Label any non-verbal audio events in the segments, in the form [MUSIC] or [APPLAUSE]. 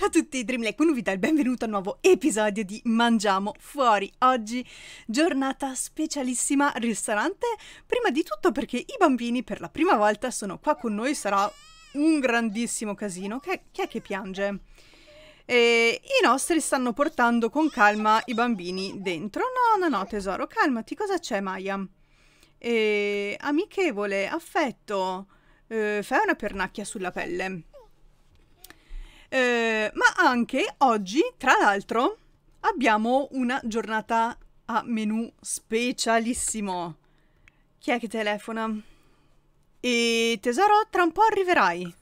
Ciao a tutti, Dreamlake Unuvita e benvenuto a un nuovo episodio di Mangiamo Fuori. Oggi giornata specialissima ristorante, prima di tutto perché i bambini per la prima volta sono qua con noi, sarà un grandissimo casino. Che, chi è che piange? E I nostri stanno portando con calma i bambini dentro. No, no, no, tesoro, calmati, cosa c'è Maya? E, amichevole, affetto, eh, fai una pernacchia sulla pelle. Eh, ma anche oggi, tra l'altro, abbiamo una giornata a menù specialissimo. Chi è che telefona? E tesoro, tra un po' arriverai.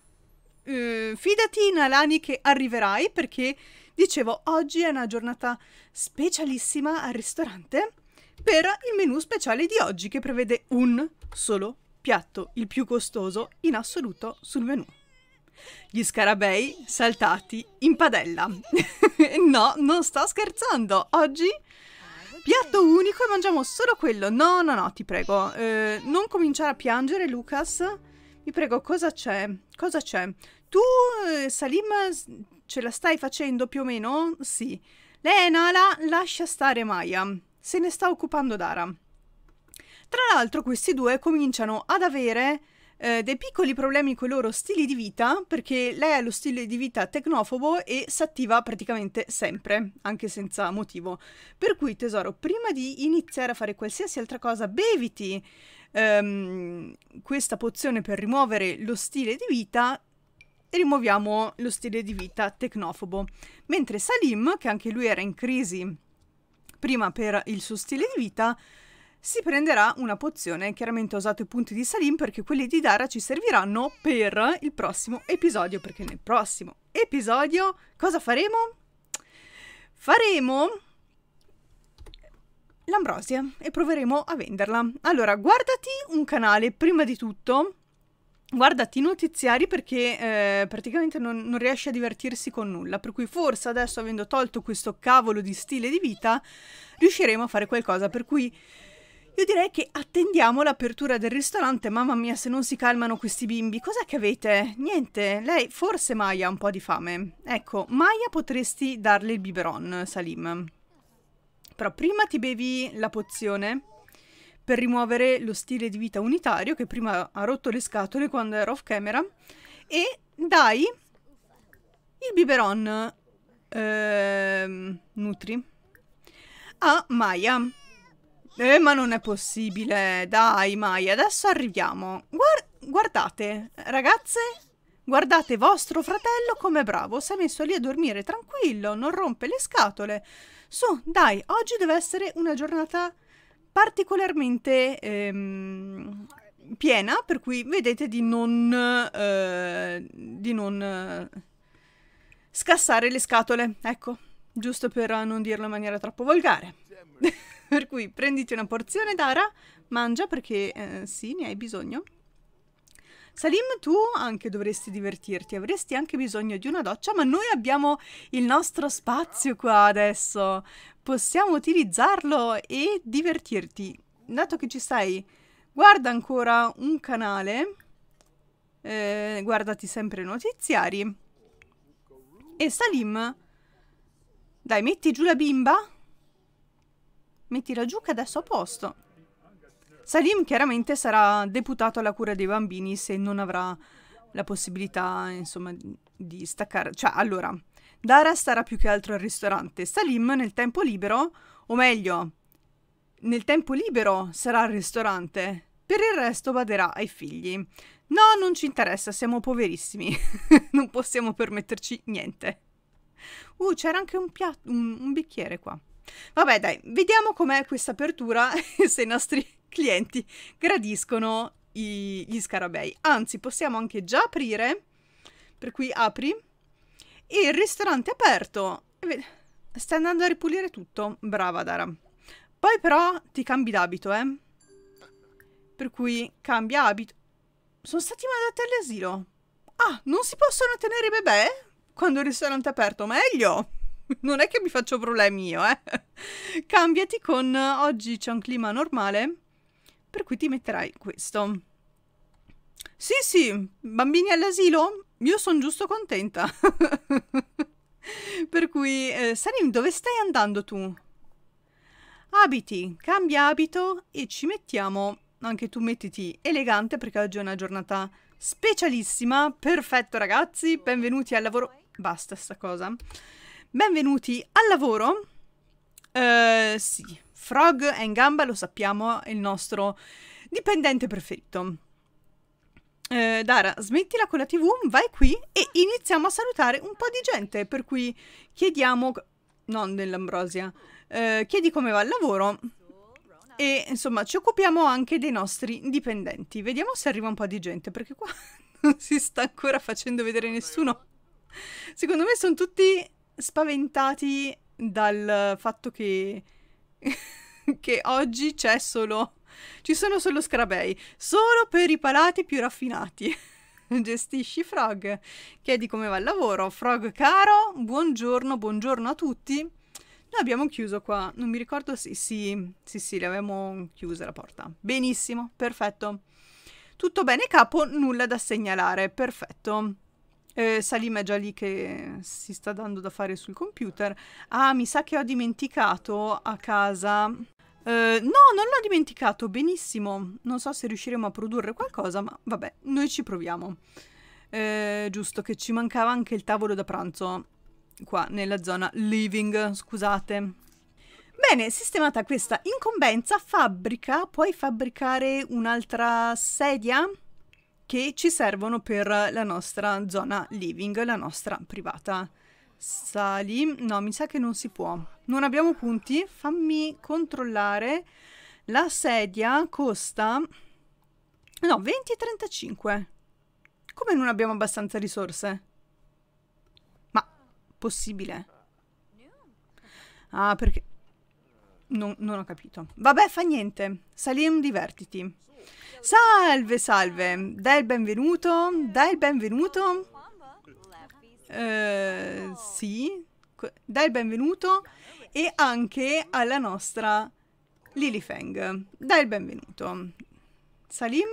Eh, fidati Nalani che arriverai perché dicevo oggi è una giornata specialissima al ristorante per il menù speciale di oggi che prevede un solo piatto, il più costoso in assoluto sul menù. Gli scarabei saltati in padella. [LAUGHS] no, non sto scherzando. Oggi piatto unico e mangiamo solo quello. No, no, no, ti prego. Eh, non cominciare a piangere, Lucas. Mi prego, cosa c'è? Cosa c'è? Tu, eh, Salim, ce la stai facendo più o meno? Sì. Lei, no, la lascia stare Maya. Se ne sta occupando Dara. Tra l'altro questi due cominciano ad avere eh, dei piccoli problemi con i loro stili di vita, perché lei ha lo stile di vita tecnofobo e s'attiva praticamente sempre, anche senza motivo. Per cui, tesoro, prima di iniziare a fare qualsiasi altra cosa, beviti ehm, questa pozione per rimuovere lo stile di vita e rimuoviamo lo stile di vita tecnofobo. Mentre Salim, che anche lui era in crisi prima per il suo stile di vita, si prenderà una pozione. Chiaramente ho usato i punti di Salim perché quelli di Dara ci serviranno per il prossimo episodio, perché nel prossimo episodio cosa faremo? Faremo l'ambrosia e proveremo a venderla. Allora, guardati un canale prima di tutto. Guardati i notiziari perché eh, praticamente non, non riesce a divertirsi con nulla, per cui forse adesso avendo tolto questo cavolo di stile di vita riusciremo a fare qualcosa, per cui io direi che attendiamo l'apertura del ristorante. Mamma mia, se non si calmano questi bimbi. Cos'è che avete? Niente. Lei, forse Maya ha un po' di fame. Ecco, Maya potresti darle il biberon, Salim. Però prima ti bevi la pozione per rimuovere lo stile di vita unitario che prima ha rotto le scatole quando ero off camera. E dai il biberon eh, Nutri a Maya. Eh, ma non è possibile. Dai, Mai, adesso arriviamo. Guar guardate, ragazze, guardate vostro fratello come bravo. Si è messo lì a dormire tranquillo, non rompe le scatole. Su, dai, oggi deve essere una giornata particolarmente ehm, piena, per cui vedete di non... Eh, di non eh, scassare le scatole, ecco giusto per non dirlo in maniera troppo volgare. [LAUGHS] per cui prenditi una porzione d'ara, mangia perché eh, sì, ne hai bisogno. Salim, tu anche dovresti divertirti, avresti anche bisogno di una doccia, ma noi abbiamo il nostro spazio qua adesso. Possiamo utilizzarlo e divertirti. Dato che ci stai, guarda ancora un canale, eh, guardati sempre i notiziari. E Salim dai, metti giù la bimba. Mettila giù che adesso è a posto. Salim chiaramente sarà deputato alla cura dei bambini se non avrà la possibilità, insomma, di staccare. Cioè, allora, Dara starà più che altro al ristorante. Salim nel tempo libero, o meglio, nel tempo libero sarà al ristorante. Per il resto baderà ai figli. No, non ci interessa, siamo poverissimi. [LAUGHS] non possiamo permetterci niente. Uh, c'era anche un, piatto, un, un bicchiere qua. Vabbè, dai, vediamo com'è questa apertura e [LAUGHS] se i nostri clienti gradiscono i, gli scarabei. Anzi, possiamo anche già aprire. Per cui apri. E il ristorante è aperto. Sta andando a ripulire tutto. Brava, Dara. Poi però ti cambi d'abito, eh. Per cui cambia abito. Sono stati mandati all'asilo. Ah, non si possono tenere i bebè? Quando il ristorante è aperto, meglio. Non è che mi faccio problemi io, eh. Cambiati con eh, oggi c'è un clima normale, per cui ti metterai questo. Sì, sì, bambini all'asilo? Io sono giusto contenta. [LAUGHS] per cui, eh, Salim, dove stai andando tu? Abiti, cambia abito e ci mettiamo anche tu mettiti elegante perché oggi è una giornata specialissima. Perfetto ragazzi, benvenuti al lavoro. Basta sta cosa. Benvenuti al lavoro. Uh, sì, Frog è in gamba, lo sappiamo, è il nostro dipendente preferito. Uh, Dara, smettila con la tv, vai qui e iniziamo a salutare un po' di gente, per cui chiediamo... Non dell'ambrosia. Uh, chiedi come va il lavoro e insomma ci occupiamo anche dei nostri dipendenti. Vediamo se arriva un po' di gente, perché qua [LAUGHS] non si sta ancora facendo vedere nessuno. Secondo me sono tutti spaventati dal fatto che, [LAUGHS] che oggi c'è solo... Ci sono solo scarabei, solo per i palati più raffinati. [LAUGHS] Gestisci Frog, chiedi come va il lavoro. Frog caro, buongiorno, buongiorno a tutti. Noi abbiamo chiuso qua, non mi ricordo, sì, sì, sì, sì, l'avevamo chiuse la porta. Benissimo, perfetto. Tutto bene capo, nulla da segnalare, perfetto eh, Salim è già lì che si sta dando da fare sul computer. Ah, mi sa che ho dimenticato a casa Uh, no, non l'ho dimenticato, benissimo. Non so se riusciremo a produrre qualcosa, ma vabbè, noi ci proviamo. Uh, giusto che ci mancava anche il tavolo da pranzo qua nella zona living, scusate. Bene, sistemata questa incombenza, fabbrica, puoi fabbricare un'altra sedia? che ci servono per la nostra zona living, la nostra privata. Sali, no, mi sa che non si può. Non abbiamo punti, fammi controllare. La sedia costa... No, 20,35. Come non abbiamo abbastanza risorse? Ma, possibile. Ah, perché... Non, non ho capito. Vabbè, fa niente. Salim, divertiti. Salve, salve. Dai il benvenuto. Dai il benvenuto. Eh, sì. Dai il benvenuto. E anche alla nostra Lilifeng. Dai il benvenuto. Salim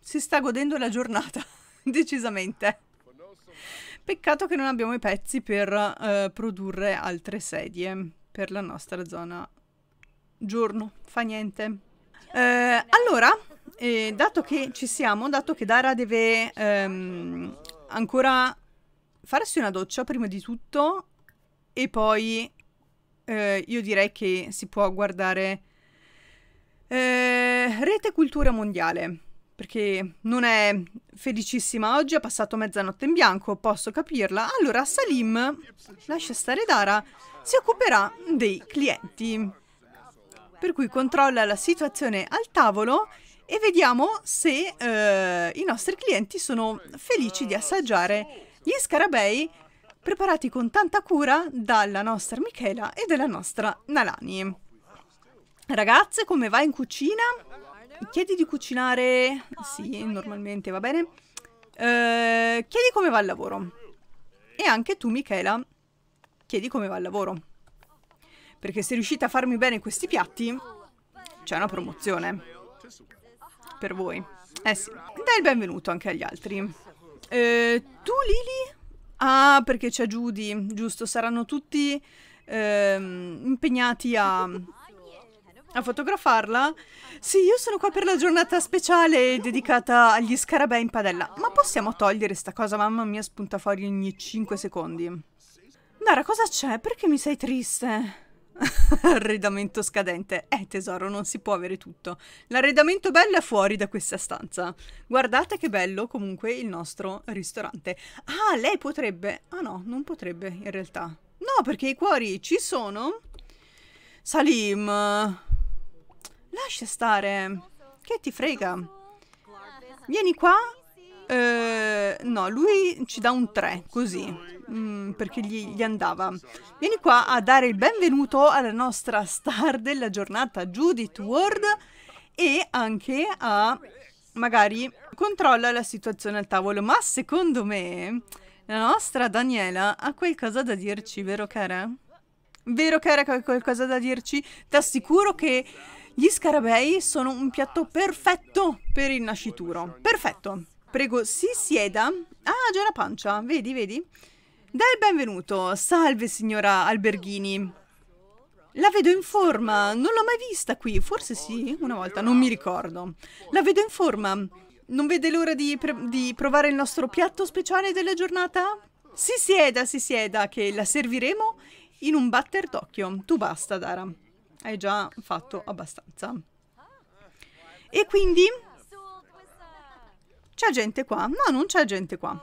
si sta godendo la giornata, [LAUGHS] decisamente. Peccato che non abbiamo i pezzi per eh, produrre altre sedie per la nostra zona giorno, fa niente. Eh, allora, eh, dato che ci siamo, dato che Dara deve ehm, ancora farsi una doccia prima di tutto e poi eh, io direi che si può guardare eh, Rete Cultura Mondiale perché non è felicissima oggi, ha passato mezzanotte in bianco, posso capirla. Allora Salim, lascia stare Dara, si occuperà dei clienti per cui controlla la situazione al tavolo e vediamo se eh, i nostri clienti sono felici di assaggiare gli scarabei preparati con tanta cura dalla nostra Michela e dalla nostra Nalani. Ragazze, come va in cucina? Chiedi di cucinare... Sì, normalmente va bene. Eh, chiedi come va il lavoro. E anche tu, Michela, chiedi come va il lavoro. Perché se riuscite a farmi bene questi piatti, c'è una promozione. Per voi. Eh sì. Dai il benvenuto anche agli altri. Eh, tu, Lily? Ah, perché c'è Judy, giusto. Saranno tutti ehm, impegnati a, a fotografarla? Sì, io sono qua per la giornata speciale dedicata agli scarabei in padella. Ma possiamo togliere sta cosa? Mamma mia, spunta fuori ogni 5 secondi. Nara, cosa c'è? Perché mi sei triste? [LAUGHS] Arredamento scadente. Eh tesoro, non si può avere tutto. L'arredamento bello è fuori da questa stanza. Guardate che bello comunque il nostro ristorante. Ah, lei potrebbe... Ah no, non potrebbe in realtà. No, perché i cuori ci sono. Salim. Lascia stare. Che ti frega? Vieni qua. Eh, no, lui ci dà un 3, così. Mm, perché gli, gli andava. Vieni qua a dare il benvenuto alla nostra star della giornata, Judith Ward, e anche a magari controlla la situazione al tavolo. Ma secondo me la nostra Daniela ha qualcosa da dirci, vero cara? Vero cara che hai qualcosa da dirci? Ti assicuro che gli scarabei sono un piatto perfetto per il nascituro. Perfetto. Prego, si sieda. Ah, già la pancia. Vedi, vedi? Dai benvenuto. Salve, signora Alberghini. La vedo in forma. Non l'ho mai vista qui. Forse sì, una volta, non mi ricordo. La vedo in forma. Non vede l'ora di, di provare il nostro piatto speciale della giornata? Si sieda, si sieda, che la serviremo in un batter d'occhio. Tu basta, Dara. Hai già fatto abbastanza. E quindi... C'è gente qua? No, non c'è gente qua.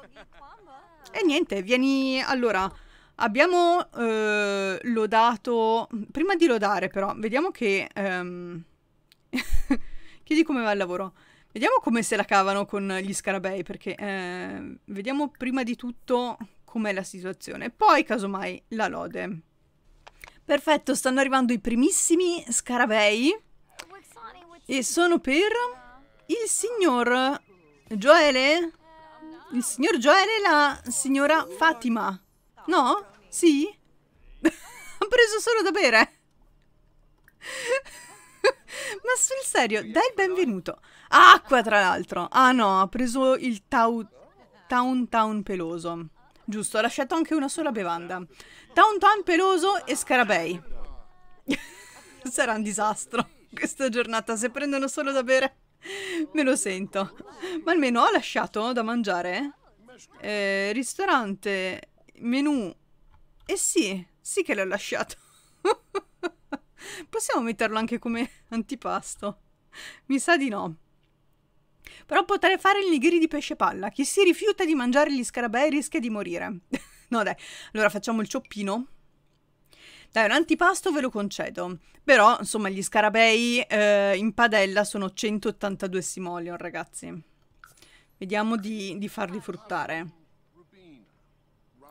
E niente, vieni... Allora, abbiamo eh, lodato... Prima di lodare però, vediamo che... Ehm... [LAUGHS] Chiedi come va il lavoro. Vediamo come se la cavano con gli scarabei, perché eh, vediamo prima di tutto com'è la situazione. Poi, casomai, la lode. Perfetto, stanno arrivando i primissimi scarabei. E sono per il signor Joele il signor Joel e la signora Fatima. No? Sì? ha [LAUGHS] preso solo da bere. [LAUGHS] Ma sul serio, dai il benvenuto. Acqua, tra l'altro. Ah no, ha preso il tau... Town Town peloso. Giusto, ha lasciato anche una sola bevanda. Town Town peloso e scarabei. [LAUGHS] Sarà un disastro questa giornata se prendono solo da bere. Me lo sento. Ma almeno ha lasciato da mangiare? Eh, ristorante, menù. Eh sì, sì che l'ho lasciato. [LAUGHS] Possiamo metterlo anche come antipasto? Mi sa di no. Però potrei fare il nigiri di pesce palla. Chi si rifiuta di mangiare gli scarabei rischia di morire. [LAUGHS] no dai, allora facciamo il cioppino dai, un antipasto ve lo concedo. Però, insomma, gli scarabei eh, in padella sono 182 simoleon, ragazzi. Vediamo di, di farli fruttare.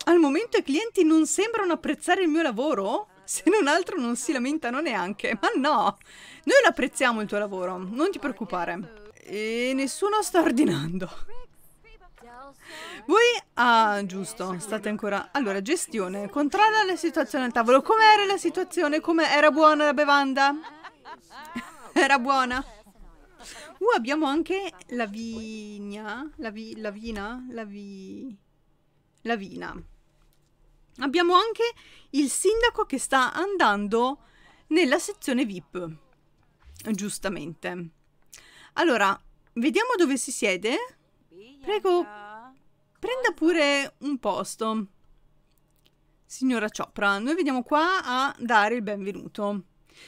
Al momento i clienti non sembrano apprezzare il mio lavoro? Se non altro non si lamentano neanche. Ma no! Noi lo apprezziamo il tuo lavoro, non ti preoccupare. E nessuno sta ordinando. Voi, ah, giusto, state ancora... Allora, gestione, controlla la situazione al tavolo. Com'era la situazione? Era buona la bevanda? [LAUGHS] Era buona? Uh, abbiamo anche la vigna, la, vi, la vina, la vi... la vina. Abbiamo anche il sindaco che sta andando nella sezione VIP, giustamente. Allora, vediamo dove si siede. Prego, Prenda pure un posto. Signora Chopra, noi veniamo qua a dare il benvenuto.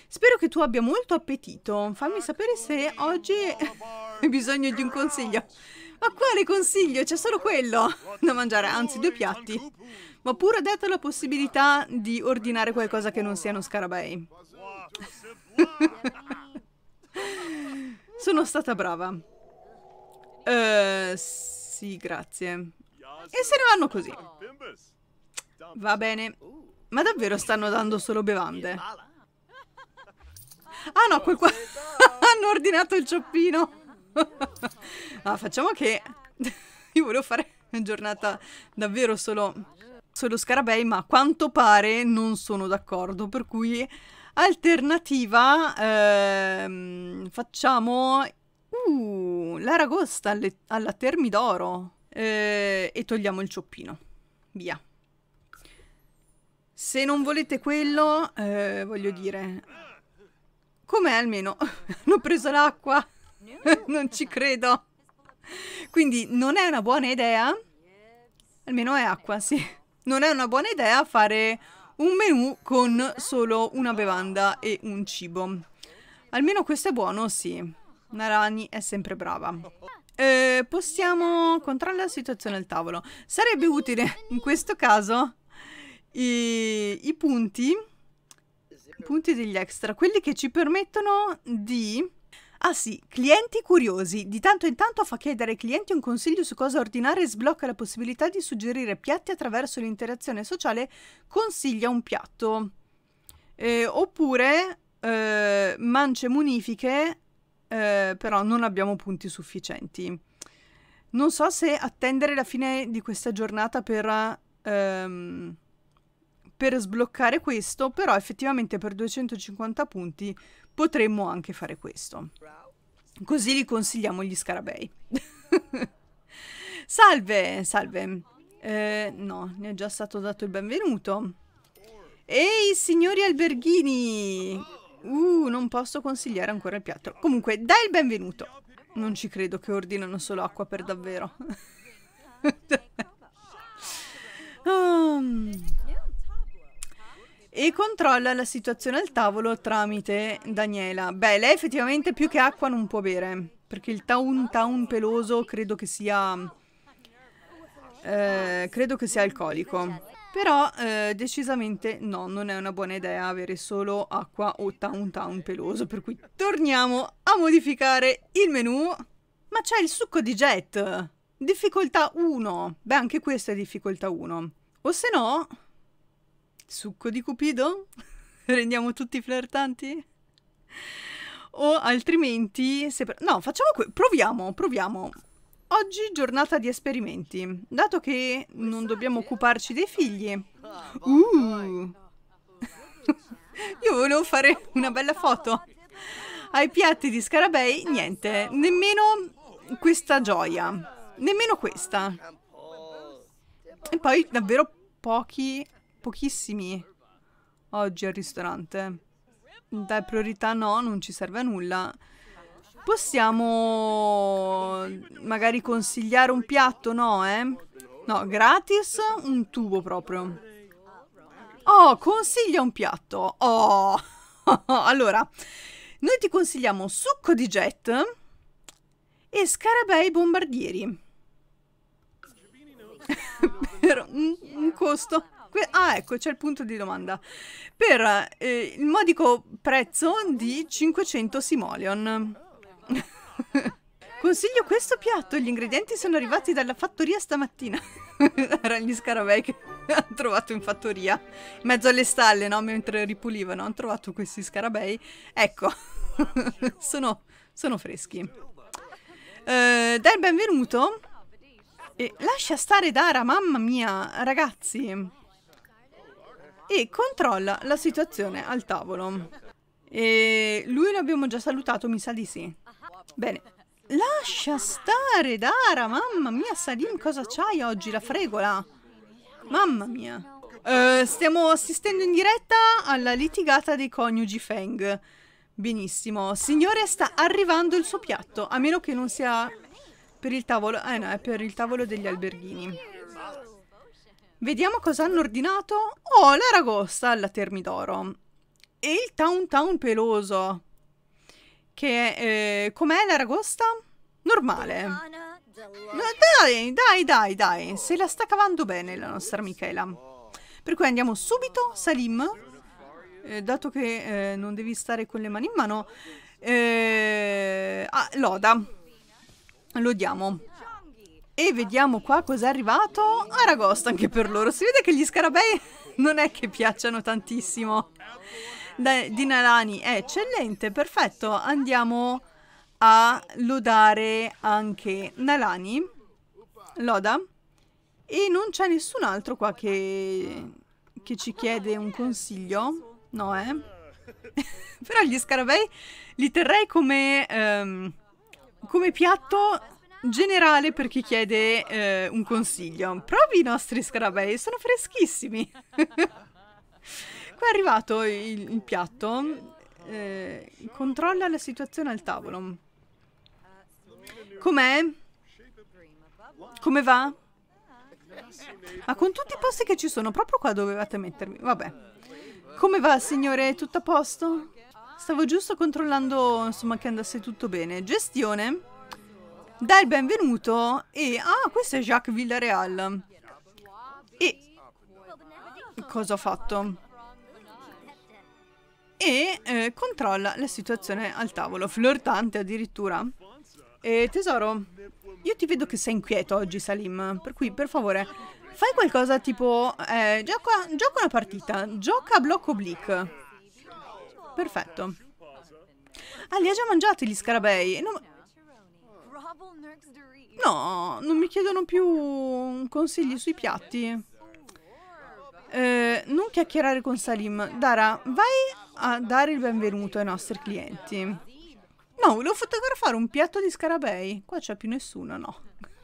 Spero che tu abbia molto appetito. Fammi sapere se oggi [LAUGHS] hai bisogno di un consiglio. Ma quale consiglio? C'è solo quello [LAUGHS] da mangiare, anzi due piatti. Ma pure detto la possibilità di ordinare qualcosa che non siano scarabei. [LAUGHS] Sono stata brava. Uh, sì, grazie. E se ne vanno così. Va bene. Ma davvero stanno dando solo bevande? Ah no, quel qua... [LAUGHS] Hanno ordinato il cioppino. ah, facciamo che... [LAUGHS] Io volevo fare una giornata davvero solo... Solo scarabei, ma a quanto pare non sono d'accordo, per cui... Alternativa, ehm, facciamo... Uh, l'aragosta alla Termidoro eh, e togliamo il cioppino. Via. Se non volete quello, eh, voglio dire... Com'è almeno? [LAUGHS] Hanno preso l'acqua? [LAUGHS] non ci credo. Quindi non è una buona idea. Almeno è acqua, sì. Non è una buona idea fare un menù con solo una bevanda e un cibo. Almeno questo è buono, sì. Narani è sempre brava. Eh, possiamo controllare la situazione al tavolo. Sarebbe utile in questo caso i, i punti, i punti degli extra, quelli che ci permettono di... Ah sì, clienti curiosi. Di tanto in tanto fa chiedere ai clienti un consiglio su cosa ordinare e sblocca la possibilità di suggerire piatti attraverso l'interazione sociale consiglia un piatto. Eh, oppure eh, mance munifiche eh, però non abbiamo punti sufficienti. Non so se attendere la fine di questa giornata per, ehm, per sbloccare questo, però effettivamente per 250 punti potremmo anche fare questo. Così li consigliamo gli scarabei. [LAUGHS] salve, salve. Eh, no, ne è già stato dato il benvenuto. Ehi, signori alberghini! Uh, non posso consigliare ancora il piatto. Comunque, dai il benvenuto. Non ci credo che ordinano solo acqua per davvero. um. [LAUGHS] E controlla la situazione al tavolo tramite Daniela. Beh, lei effettivamente più che acqua non può bere. Perché il taun taun peloso credo che sia... Eh, credo che sia alcolico. Però eh, decisamente no, non è una buona idea avere solo acqua o town town peloso, per cui torniamo a modificare il menu. Ma c'è il succo di jet! Difficoltà 1. Beh, anche questa è difficoltà 1. O se no... Succo di cupido? [LAUGHS] Rendiamo tutti flirtanti? O altrimenti... Se... No, facciamo... proviamo, proviamo. Oggi giornata di esperimenti. Dato che non dobbiamo occuparci dei figli. Uh. [LAUGHS] Io volevo fare una bella foto. Ai piatti di scarabei niente, nemmeno questa gioia, nemmeno questa. E poi davvero pochi, pochissimi oggi al ristorante. Dai, priorità no, non ci serve a nulla. Possiamo magari consigliare un piatto, no, eh? No, gratis un tubo proprio. Oh, consiglia un piatto. Oh, [LAUGHS] allora, noi ti consigliamo succo di jet e scarabei bombardieri. [LAUGHS] per un, un costo. Que ah, ecco, c'è il punto di domanda. Per eh, il modico prezzo di 500 simoleon. [LAUGHS] Consiglio questo piatto, gli ingredienti sono arrivati dalla fattoria stamattina. [LAUGHS] Erano gli scarabei che [LAUGHS] hanno trovato in fattoria, in mezzo alle stalle, no? Mentre ripulivano, hanno trovato questi scarabei. Ecco, sono, sono, freschi. Eh, dai il benvenuto. E lascia stare Dara, mamma mia, ragazzi. E controlla la situazione al tavolo. E lui l'abbiamo già salutato, mi sa di sì. Bene. Lascia stare, Dara! Mamma mia, Salim, cosa c'hai oggi? La fregola! Mamma mia! Uh, stiamo assistendo in diretta alla litigata dei coniugi Feng. Benissimo. Signore, sta arrivando il suo piatto, a meno che non sia per il tavolo... Eh no, è per il tavolo degli alberghini. Vediamo cosa hanno ordinato. Oh, l'aragosta alla Termidoro. E il Town Town peloso che eh, com'è l'aragosta? Normale. Dai, dai, dai, dai, se la sta cavando bene la nostra Michela. Per cui andiamo subito, Salim, eh, dato che eh, non devi stare con le mani in mano, eh, ah, Loda, lo diamo. E vediamo qua cos'è arrivato. Aragosta anche per loro. Si vede che gli scarabei non è che piacciono tantissimo di Nalani è eccellente, perfetto. Andiamo a lodare anche Nalani, Loda. E non c'è nessun altro qua che, che ci chiede un consiglio. No, eh? [LAUGHS] Però gli scarabei li terrei come, um, come piatto generale per chi chiede eh, un consiglio. Provi i nostri scarabei, sono freschissimi. [LAUGHS] Qua è arrivato il, il piatto. Eh, controlla la situazione al tavolo. Com'è? Come va? Ah, con tutti i posti che ci sono, proprio qua dovevate mettermi. Vabbè. Come va, signore? Tutto a posto? Stavo giusto controllando, insomma, che andasse tutto bene. Gestione. Dai il benvenuto e... Ah, questo è Jacques Villareal. E... Cosa ho fatto? e eh, controlla la situazione al tavolo, flirtante addirittura. E tesoro, io ti vedo che sei inquieto oggi, Salim, per cui per favore fai qualcosa tipo eh, gioca, gioca una partita, gioca a blocco oblique. Perfetto. Ah, li ha già mangiati gli scarabei. Non... No, non mi chiedono più consigli sui piatti. Eh, non chiacchierare con Salim. Dara, vai a dare il benvenuto ai nostri clienti. No, volevo fotografare un piatto di scarabei. Qua c'è più nessuno, no.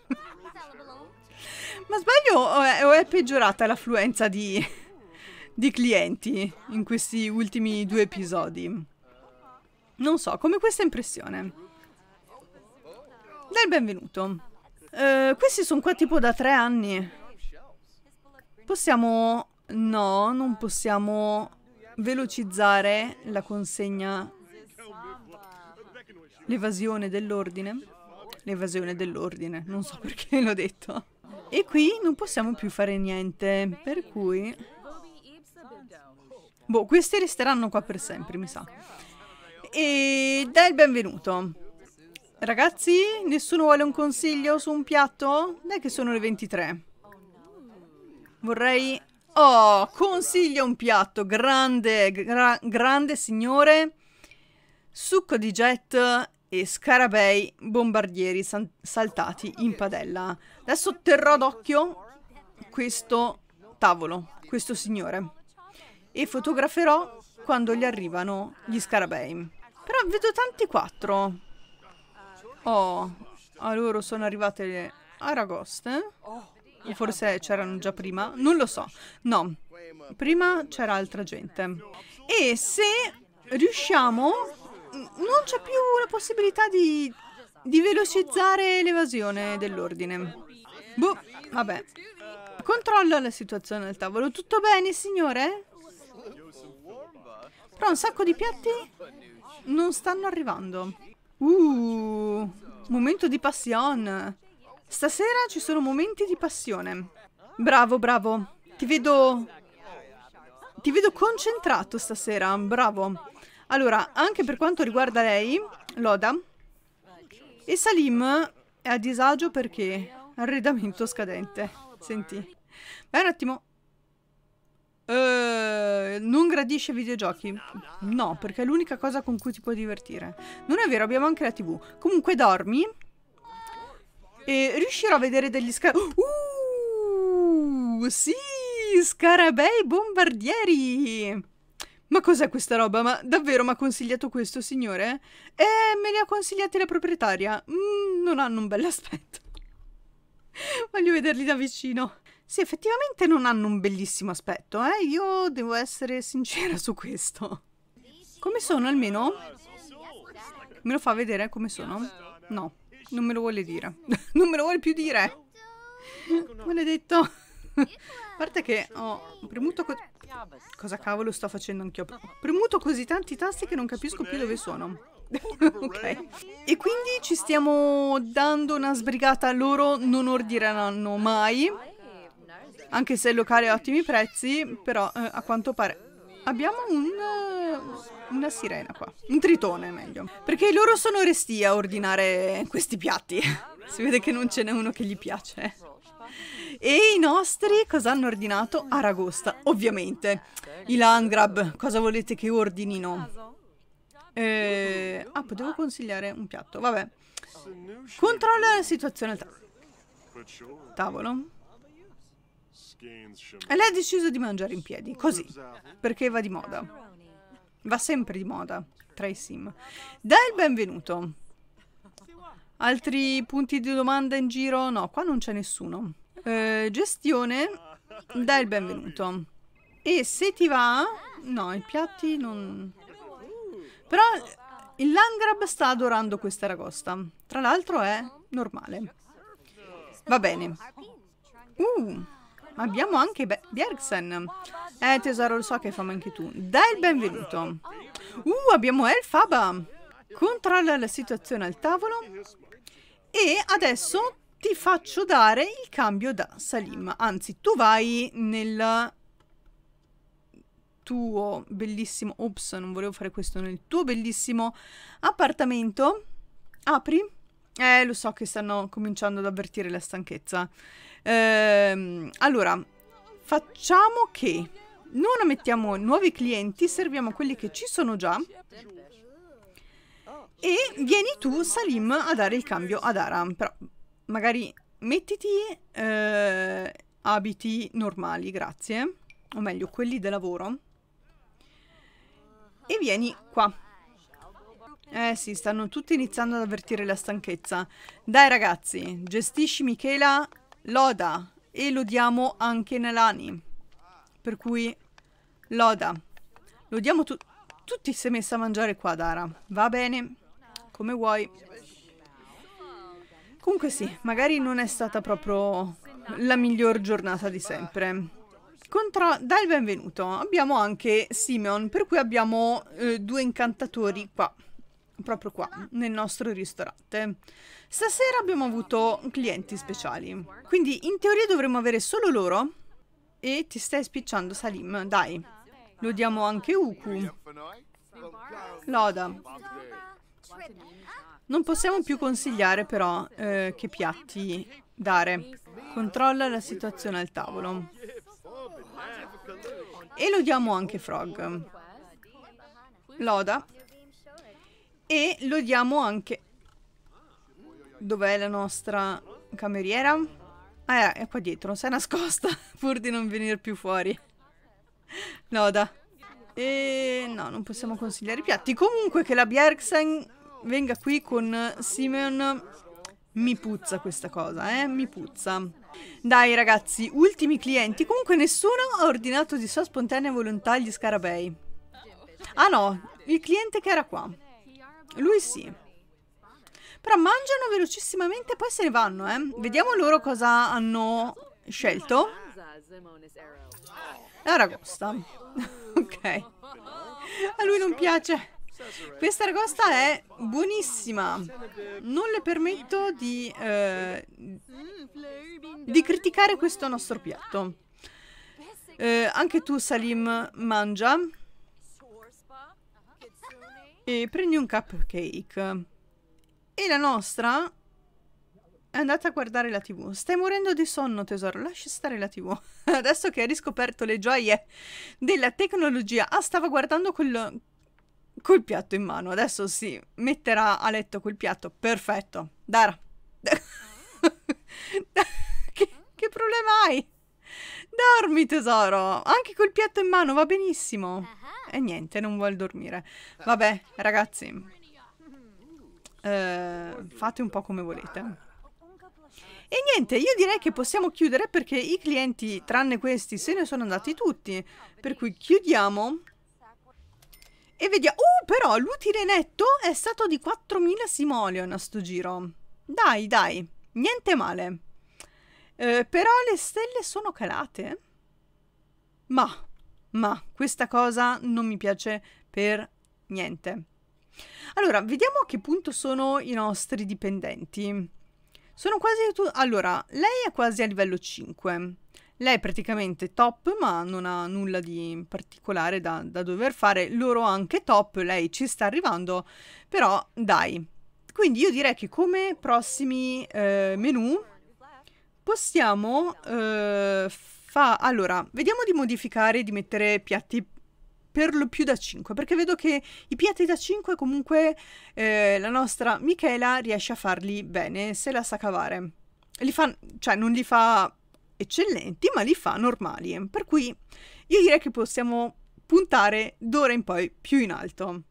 [LAUGHS] Ma sbaglio o è, o è peggiorata l'affluenza di, di clienti in questi ultimi due episodi? Non so, come questa impressione. Dai il benvenuto. Uh, questi sono qua tipo da tre anni. Possiamo... No, non possiamo velocizzare la consegna, l'evasione dell'ordine, l'evasione dell'ordine, non so perché l'ho detto. E qui non possiamo più fare niente, per cui... Boh, questi resteranno qua per sempre, mi sa. E dai il benvenuto. Ragazzi, nessuno vuole un consiglio su un piatto? Dai che sono le 23. Vorrei Oh, consiglio un piatto, grande, gra grande signore. Succo di jet e scarabei bombardieri saltati in padella. Adesso terrò d'occhio questo tavolo, questo signore. E fotograferò quando gli arrivano gli scarabei. Però vedo tanti quattro. Oh, a loro sono arrivate le aragoste. Oh forse c'erano già prima, non lo so. No, prima c'era altra gente. E se riusciamo, non c'è più la possibilità di, di velocizzare l'evasione dell'ordine. Boh, vabbè. Controlla la situazione al tavolo. Tutto bene, signore? Però un sacco di piatti non stanno arrivando. Uh, momento di passion. Stasera ci sono momenti di passione. Bravo, bravo. Ti vedo... Ti vedo concentrato stasera, bravo. Allora, anche per quanto riguarda lei, Loda, e Salim è a disagio perché arredamento scadente. Senti. Beh, un attimo. Uh, non gradisce videogiochi? No, perché è l'unica cosa con cui ti puoi divertire. Non è vero, abbiamo anche la tv. Comunque dormi e riuscirò a vedere degli scarabei. Uh, sì, scarabei bombardieri. Ma cos'è questa roba? Ma davvero mi ha consigliato questo signore? Eh, me li ha consigliati la proprietaria. Mm, non hanno un bell'aspetto. Voglio vederli da vicino. Sì, effettivamente non hanno un bellissimo aspetto, eh. Io devo essere sincera su questo. Come sono almeno? Me lo fa vedere come sono? No. Non me lo vuole dire. [LAUGHS] non me lo vuole più dire. Ecco, Maledetto. [LAUGHS] A parte che ho premuto... Co cosa cavolo sto facendo anch'io? Ho premuto così tanti tasti che non capisco più dove sono. [LAUGHS] ok. E quindi ci stiamo dando una sbrigata. Loro non ordineranno mai. Anche se il locale ha ottimi prezzi, però eh, a quanto pare Abbiamo un, una sirena qua, un tritone meglio, perché loro sono resti a ordinare questi piatti. [LAUGHS] si vede che non ce n'è uno che gli piace. E i nostri cosa hanno ordinato? Aragosta, ovviamente. I Landgrab, cosa volete che ordinino? Eh, ah, potevo consigliare un piatto, vabbè. Controlla la situazione ta tavolo. E lei ha deciso di mangiare in piedi, così, perché va di moda. Va sempre di moda tra i sim. Dai il benvenuto. Altri punti di domanda in giro? No, qua non c'è nessuno. Eh, gestione, dai il benvenuto. E se ti va... No, i piatti non... Però il Langrab sta adorando questa ragosta. Tra l'altro è normale. Va bene. Uh, Abbiamo anche Be Bjergsen. Eh, tesoro, lo so che hai fame anche tu. Dai il benvenuto. Uh, abbiamo Elfaba. Controlla la situazione al tavolo. E adesso ti faccio dare il cambio da Salim. Anzi, tu vai nel tuo bellissimo... Ops, non volevo fare questo. Nel tuo bellissimo appartamento. Apri. Eh, lo so che stanno cominciando ad avvertire la stanchezza. Ehm, allora, facciamo che non mettiamo nuovi clienti, serviamo quelli che ci sono già. E vieni tu, Salim, a dare il cambio ad Aram. Però magari mettiti eh, abiti normali, grazie. O meglio, quelli da lavoro. E vieni qua. Eh sì, stanno tutti iniziando ad avvertire la stanchezza. Dai ragazzi, gestisci Michela, loda e lodiamo anche Nelani. Per cui, loda. Lodiamo tu tutti si è messa a mangiare qua, Dara. Va bene, come vuoi. Comunque sì, magari non è stata proprio la miglior giornata di sempre. Contra dai il benvenuto. Abbiamo anche Simeon, per cui abbiamo eh, due incantatori qua proprio qua, nel nostro ristorante. Stasera abbiamo avuto clienti speciali, quindi in teoria dovremmo avere solo loro. E ti stai spicciando Salim, dai. Lodiamo anche Uku. Loda. Non possiamo più consigliare però eh, che piatti dare. Controlla la situazione al tavolo. E lodiamo anche Frog. Loda e lo diamo anche... Dov'è la nostra cameriera? Ah, è qua dietro, non sei nascosta [LAUGHS] pur di non venire più fuori. Noda. E no, non possiamo consigliare i piatti. Comunque che la Bjergsen venga qui con Simeon mi puzza questa cosa, eh? Mi puzza. Dai ragazzi, ultimi clienti. Comunque nessuno ha ordinato di sua spontanea volontà gli scarabei. Ah no, il cliente che era qua. Lui sì. Però mangiano velocissimamente e poi se ne vanno, eh. Vediamo loro cosa hanno scelto. L'aragosta. [LAUGHS] ok. A lui non piace. Questa aragosta è buonissima. Non le permetto di, eh, di criticare questo nostro piatto. Eh, anche tu, Salim, mangia. E prendi un cupcake. E la nostra è andata a guardare la tv. Stai morendo di sonno, tesoro. Lascia stare la tv. [LAUGHS] Adesso che hai riscoperto le gioie della tecnologia. Ah, stava guardando quel, quel piatto in mano. Adesso si metterà a letto quel piatto. Perfetto. Dara. [LAUGHS] che, che problema hai? Dormi tesoro, anche col piatto in mano va benissimo. E niente, non vuol dormire. Vabbè, ragazzi, eh, fate un po' come volete. E niente, io direi che possiamo chiudere perché i clienti, tranne questi, se ne sono andati tutti. Per cui chiudiamo e vediamo... Uh, però l'utile netto è stato di 4.000 simoleon a sto giro. Dai, dai, niente male. Eh, però le stelle sono calate. Ma, ma, questa cosa non mi piace per niente. Allora, vediamo a che punto sono i nostri dipendenti. Sono quasi... allora, lei è quasi a livello 5. Lei è praticamente top, ma non ha nulla di particolare da, da, dover fare. Loro anche top, lei ci sta arrivando, però dai. Quindi io direi che come prossimi eh, menu possiamo eh, fare... Allora, vediamo di modificare, di mettere piatti per lo più da 5, perché vedo che i piatti da 5 comunque eh, la nostra Michela riesce a farli bene, se la sa cavare. Li fa, cioè non li fa eccellenti, ma li fa normali, per cui io direi che possiamo puntare d'ora in poi più in alto.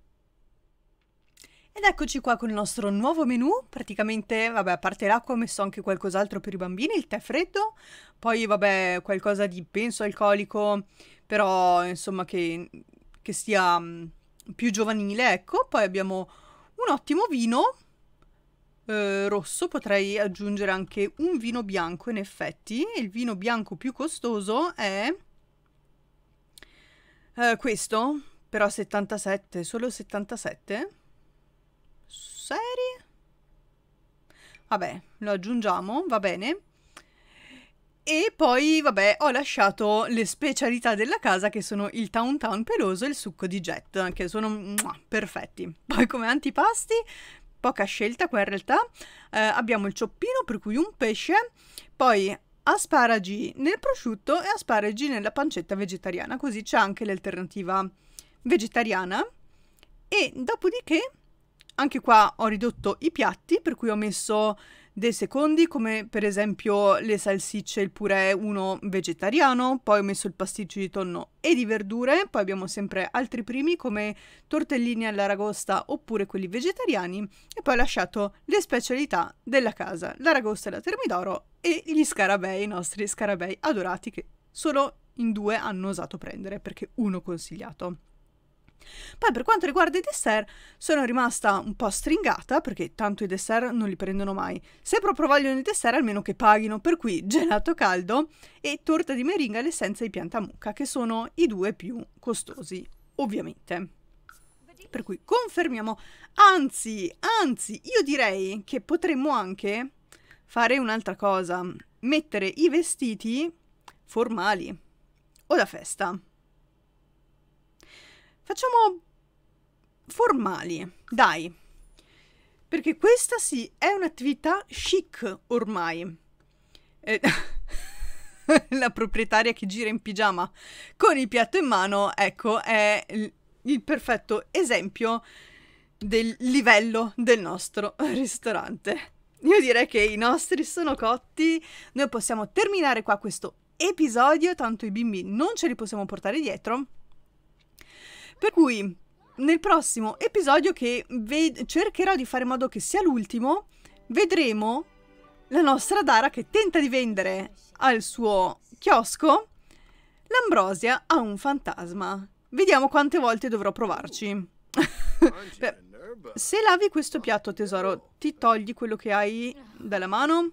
Ed eccoci qua con il nostro nuovo menù, praticamente, vabbè, a parte l'acqua ho messo anche qualcos'altro per i bambini, il tè freddo, poi vabbè, qualcosa di penso alcolico, però insomma che, che sia mh, mm, più giovanile, ecco, poi abbiamo un ottimo vino eh, rosso, potrei aggiungere anche un vino bianco in effetti, il vino bianco più costoso è eh, questo, però 77, solo 77 serie. Vabbè, lo aggiungiamo, va bene. E poi, vabbè, ho lasciato le specialità della casa che sono il Town Town peloso e il succo di jet, che sono muah, perfetti. Poi come antipasti, poca scelta qua in realtà, eh, abbiamo il cioppino per cui un pesce, poi asparagi nel prosciutto e asparagi nella pancetta vegetariana, così c'è anche l'alternativa vegetariana. E dopodiché anche qua ho ridotto i piatti, per cui ho messo dei secondi come per esempio le salsicce, il purè, uno vegetariano, poi ho messo il pasticcio di tonno e di verdure, poi abbiamo sempre altri primi come tortellini all'aragosta oppure quelli vegetariani e poi ho lasciato le specialità della casa, l'aragosta e la termidoro e gli scarabei, i nostri scarabei adorati che solo in due hanno osato prendere perché uno consigliato. Poi per quanto riguarda i dessert, sono rimasta un po' stringata perché tanto i dessert non li prendono mai. Se proprio vogliono i dessert, almeno che paghino, per cui [LAUGHS] gelato caldo e torta di meringa all'essenza di pianta mucca, che sono i due più costosi, ovviamente. Per cui confermiamo, anzi, anzi, io direi che potremmo anche fare un'altra cosa, mettere i vestiti formali o da festa. Facciamo formali, dai. Perché questa sì è un'attività chic ormai. Eh, [LAUGHS] la proprietaria che gira in pigiama con il piatto in mano, ecco, è il perfetto esempio del livello del nostro [LAUGHS] ristorante. Io direi che i nostri sono cotti, noi possiamo terminare qua questo episodio, tanto i bimbi non ce li possiamo portare dietro. Per cui nel prossimo episodio che cercherò di fare in modo che sia l'ultimo, vedremo la nostra Dara che tenta di vendere al suo chiosco l'ambrosia a un fantasma. Vediamo quante volte dovrò provarci. [LAUGHS] Beh, se lavi questo piatto, tesoro, ti togli quello che hai dalla mano?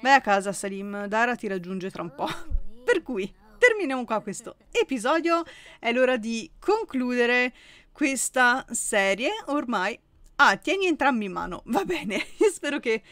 Vai a casa, Salim. Dara ti raggiunge tra un po'. [LAUGHS] Per cui terminiamo qua questo episodio. È l'ora di concludere questa serie ormai. Ah, tieni entrambi in mano. Va bene. [LAUGHS] Io Spero che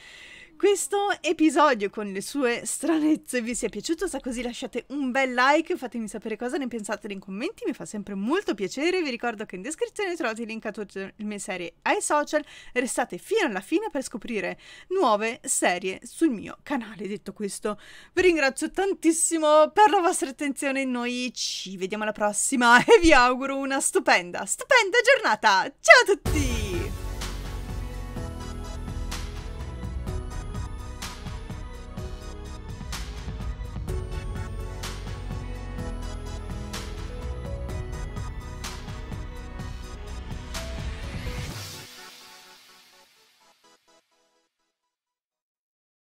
questo episodio con le sue stranezze vi sia piaciuto. Se così lasciate un bel like, fatemi sapere cosa ne pensate nei commenti, mi fa sempre molto piacere. Vi ricordo che in descrizione trovate il link a tutte le mie serie ai social. Restate fino alla fine per scoprire nuove serie sul mio canale. Detto questo, vi ringrazio tantissimo per la vostra attenzione. Noi ci vediamo alla prossima e vi auguro una stupenda, stupenda giornata. Ciao a tutti!